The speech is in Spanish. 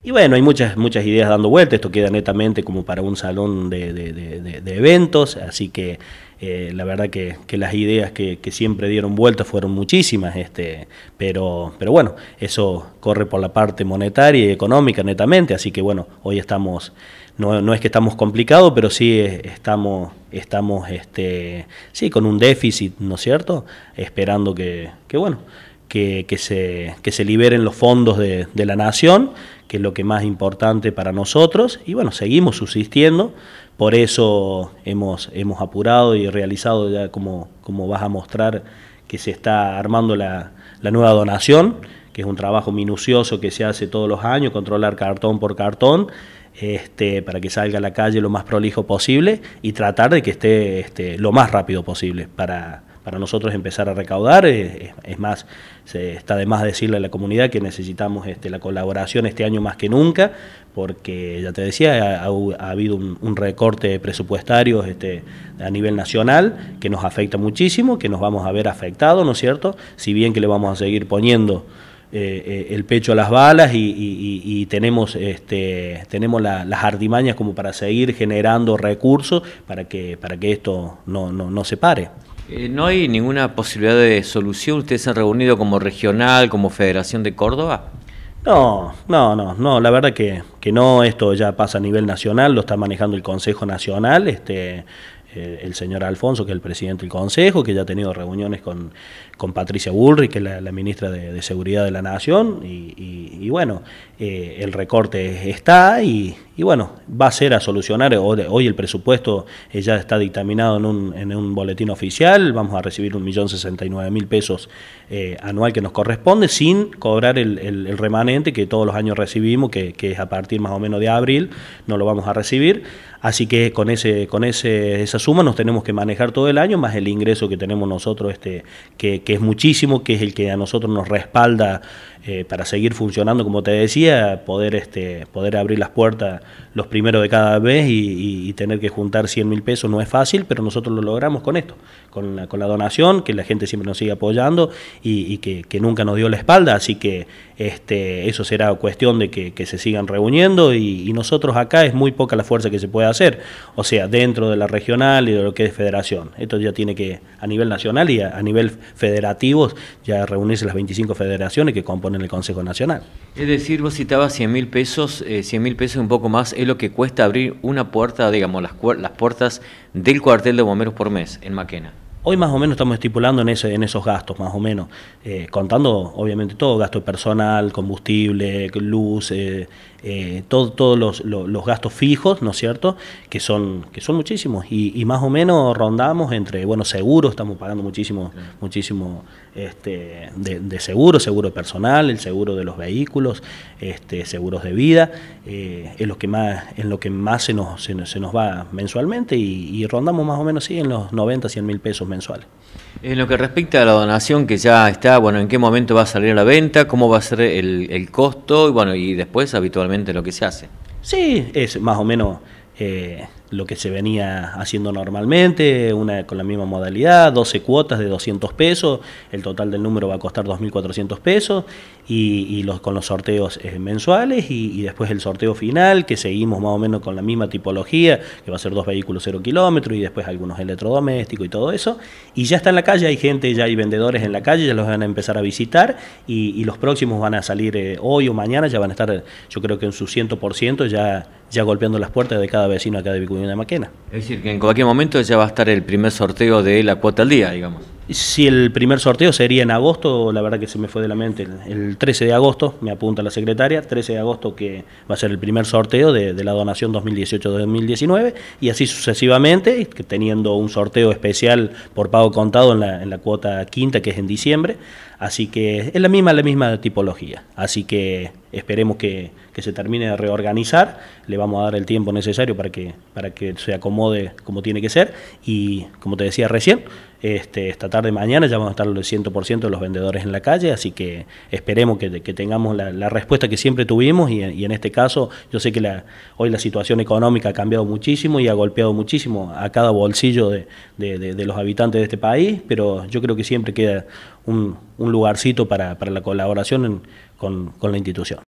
Y bueno, hay muchas, muchas ideas dando vuelta, esto queda netamente como para un salón de, eventos, así que eh, la verdad que, las ideas que, siempre dieron vuelta fueron muchísimas, este, pero, pero bueno, eso corre por la parte monetaria y económica netamente, así que bueno, hoy estamos, no, es que estamos complicados, pero sí eh, estamos, estamos este, sí, con un déficit, ¿no es cierto? Esperando que, que bueno que, se, que se liberen los fondos de, la nación, que es lo que más importante para nosotros, y bueno, seguimos subsistiendo, por eso hemos, hemos apurado y realizado ya como, como vas a mostrar que se está armando la, la nueva donación, que es un trabajo minucioso que se hace todos los años, controlar cartón por cartón, este, para que salga a la calle lo más prolijo posible y tratar de que esté este, lo más rápido posible para, para nosotros empezar a recaudar. Es, más, está de más decirle a la comunidad que necesitamos este, la colaboración este año más que nunca, porque ya te decía, ha, habido un, recorte presupuestario este, a nivel nacional que nos afecta muchísimo, que nos vamos a ver afectados, ¿no es cierto? Si bien que le vamos a seguir poniendo eh, eh, el pecho a las balas y, tenemos, este, tenemos las artimañas como para seguir generando recursos para que, para que esto no, no se pare. Eh, ¿No hay ninguna posibilidad de solución? ¿Ustedes se han reunido como regional, como Federación de Córdoba? No, no, no, no, la verdad que, que no, esto ya pasa a nivel nacional, lo está manejando el Consejo Nacional, este, eh, el señor Alfonso, que es el presidente del Consejo, que ya ha tenido reuniones con, Patricia Bullrich, que es la, ministra de, Seguridad de la Nación, y, bueno, eh, el recorte está y, y bueno, va a ser a solucionar, hoy el presupuesto eh, ya está dictaminado en un, boletín oficial, vamos a recibir un millón sesenta mil pesos eh, anual que nos corresponde, sin cobrar el, remanente que todos los años recibimos, que, es a partir más o menos de abril, no lo vamos a recibir. Así que con ese, con ese, esa suma nos tenemos que manejar todo el año, más el ingreso que tenemos nosotros, este, que, es muchísimo, que es el que a nosotros nos respalda eh, para seguir funcionando, como te decía, poder, este, poder abrir las puertas los primeros de cada vez y, tener que juntar 100 mil pesos no es fácil, pero nosotros lo logramos con esto, con la, con la donación, que la gente siempre nos sigue apoyando y, que, nunca nos dio la espalda, así que este, eso será cuestión de que, se sigan reuniendo y, nosotros acá es muy poca la fuerza que se puede hacer, o sea, dentro de la regional y de lo que es federación. Esto ya tiene que, a nivel nacional y a, nivel federativo, ya reunirse las 25 federaciones que componen el Consejo Nacional. Es decir, vos citabas 100 mil pesos, eh, mil pesos un poco más es lo que cuesta abrir una puerta, digamos, las, las puertas del cuartel de bomberos por mes en Maquena. Hoy más o menos estamos estipulando en, en esos gastos, más o menos, eh, contando obviamente todo, gasto personal, combustible, luz, eh, eh, todos los, gastos fijos, ¿no es cierto?, que son, que son muchísimos. Y, más o menos rondamos entre, bueno, seguros, estamos pagando muchísimo, muchísimo este, de, seguro, seguro personal, el seguro de los vehículos, este, seguros de vida, en lo que más, en lo que más se nos, se, nos va mensualmente y, rondamos más o menos, sí, en los 90, 100 mil pesos mensuales en lo que respecta a la donación que ya está, bueno, ¿en qué momento va a salir a la venta? ¿Cómo va a ser el, costo? Y bueno, y después habitualmente lo que se hace. Sí, es más o menos eh, lo que se venía haciendo normalmente, una con la misma modalidad, 12 cuotas de 200 pesos, el total del número va a costar 2.400 pesos, y, los, con los sorteos eh, mensuales, y, después el sorteo final, que seguimos más o menos con la misma tipología, que va a ser dos vehículos 0 kilómetros, y después algunos electrodomésticos y todo eso, y ya está en la calle, hay gente, ya hay vendedores en la calle, ya los van a empezar a visitar, y, los próximos van a salir eh, hoy o mañana, ya van a estar, yo creo que en su 100% ya, ya golpeando las puertas de cada vecino acá de es decir, que en cualquier momento ya va a estar el primer sorteo de la cuota al día, digamos. Si el primer sorteo sería en agosto, la verdad que se me fue de la mente, el, 13 de agosto, me apunta la secretaria, 13 de agosto que va a ser el primer sorteo de, la donación 2018-2019 y así sucesivamente, teniendo un sorteo especial por pago contado en la, en la cuota quinta que es en diciembre, Así que es la misma, la misma tipología. Así que esperemos que, se termine de reorganizar, le vamos a dar el tiempo necesario para que, para que se acomode como tiene que ser y como te decía recién, este, esta tarde mañana ya van a estar los 100% de los vendedores en la calle, así que esperemos que, tengamos la, respuesta que siempre tuvimos y, en este caso yo sé que hoy la situación económica ha cambiado muchísimo y ha golpeado muchísimo a cada bolsillo de los habitantes de este país, pero yo creo que siempre queda un, lugarcito para, la colaboración con la institución.